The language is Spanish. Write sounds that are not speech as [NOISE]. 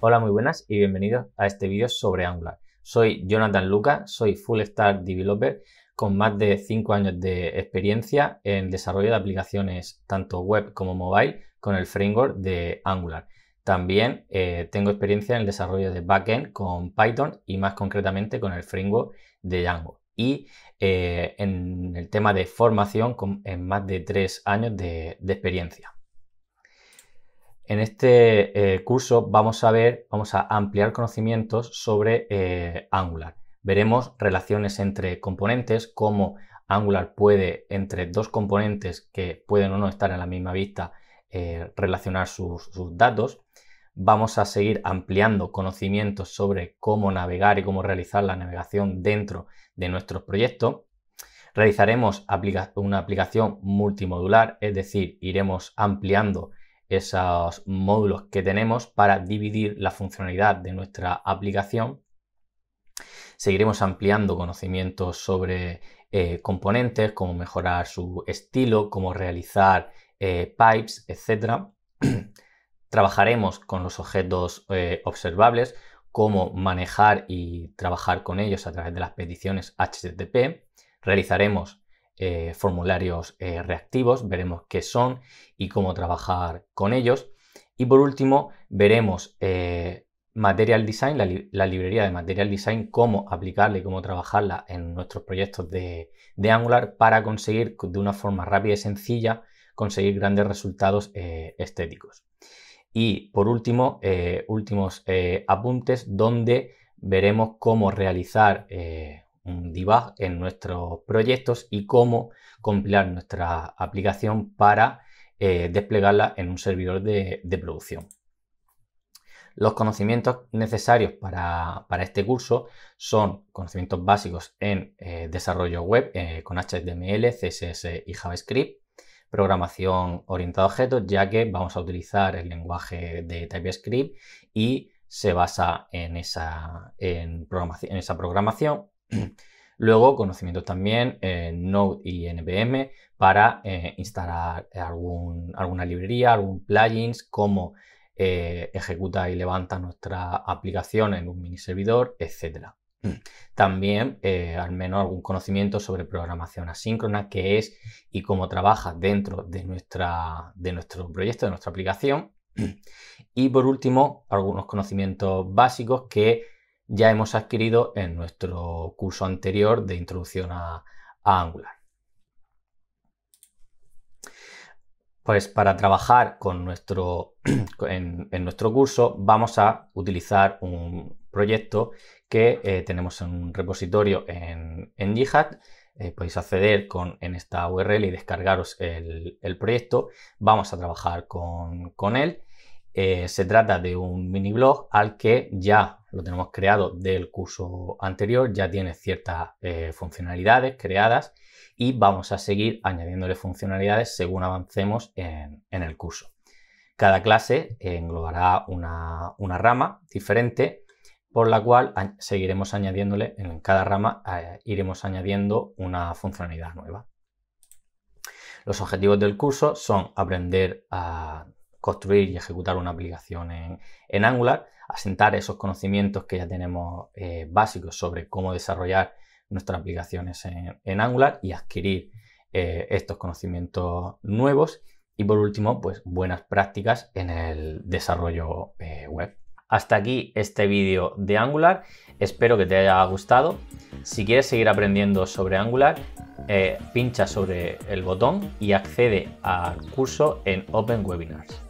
Hola, muy buenas y bienvenidos a este vídeo sobre Angular. Soy Jonathan Lucas, soy Full Stack Developer con más de 5 años de experiencia en desarrollo de aplicaciones tanto web como mobile con el framework de Angular. También eh, tengo experiencia en el desarrollo de backend con Python y más concretamente con el framework de Django. Y eh, en el tema de formación con, en más de 3 años de experiencia. En este eh, curso vamos a ver, vamos a ampliar conocimientos sobre eh, Angular. Veremos relaciones entre componentes, cómo Angular puede, entre dos componentes que pueden o no estar en la misma vista, eh, relacionar sus, datos. Vamos a seguir ampliando conocimientos sobre cómo navegar y cómo realizar la navegación dentro de nuestros proyectos. Realizaremos una aplicación multimodular, es decir, iremos ampliando esos módulos que tenemos para dividir la funcionalidad de nuestra aplicación. Seguiremos ampliando conocimientos sobre eh, componentes, cómo mejorar su estilo, cómo realizar eh, pipes, etc. [CLEARS THROAT] Trabajaremos con los objetos eh, observables, cómo manejar y trabajar con ellos a través de las peticiones HTTP. Realizaremos eh, formularios eh, reactivos, veremos qué son y cómo trabajar con ellos. Y por último, veremos eh, Material Design, la, librería de Material Design, cómo aplicarla y cómo trabajarla en nuestros proyectos de, Angular para conseguir de una forma rápida y sencilla conseguir grandes resultados estéticos. Y por último, últimos apuntes donde veremos cómo realizar Mm, debug en nuestros proyectos y cómo compilar nuestra aplicación para eh, desplegarla en un servidor de, producción. Los conocimientos necesarios para, este curso son conocimientos básicos en eh, desarrollo web eh, con HTML, CSS y JavaScript, programación orientada a objetos, ya que vamos a utilizar el lenguaje de TypeScript y se basa en esa, programación, en esa programación. [CLEARS THROAT] Luego, conocimientos también en eh, Node y NPM para eh, instalar algún, alguna librería, algún plugins, cómo eh, ejecuta y levanta nuestra aplicación en un mini servidor, etc. Mm. También al menos algún conocimiento sobre programación asíncrona, qué es y cómo trabaja dentro de, nuestra, de nuestro proyecto, de nuestra aplicación. Mm. Y por último, algunos conocimientos básicos que ya hemos adquirido en nuestro curso anterior de introducción a, Angular. Pues para trabajar con nuestro, [CLEARS THROAT] en, nuestro curso vamos a utilizar un proyecto que eh, tenemos en un repositorio en, GitHub. Eh, podéis acceder en esta URL y descargaros el, proyecto. Vamos a trabajar con, con él eh, se trata de un mini blog al que ya lo tenemos creado del curso anterior, ya tiene ciertas eh, funcionalidades creadas y vamos a seguir añadiéndole funcionalidades según avancemos en, el curso. Cada clase eh, englobará una, rama diferente por la cual seguiremos añadiéndole, en cada rama iremos añadiendo una funcionalidad nueva. Los objetivos del curso son aprender a construir y ejecutar una aplicación en, Angular, asentar esos conocimientos que ya tenemos eh, básicos sobre cómo desarrollar nuestras aplicaciones en, Angular y adquirir eh, estos conocimientos nuevos y por último, pues buenas prácticas en el desarrollo eh, web. Hasta aquí este vídeo de Angular, espero que te haya gustado. Si quieres seguir aprendiendo sobre Angular, pincha sobre el botón y accede al curso en Open Webinars.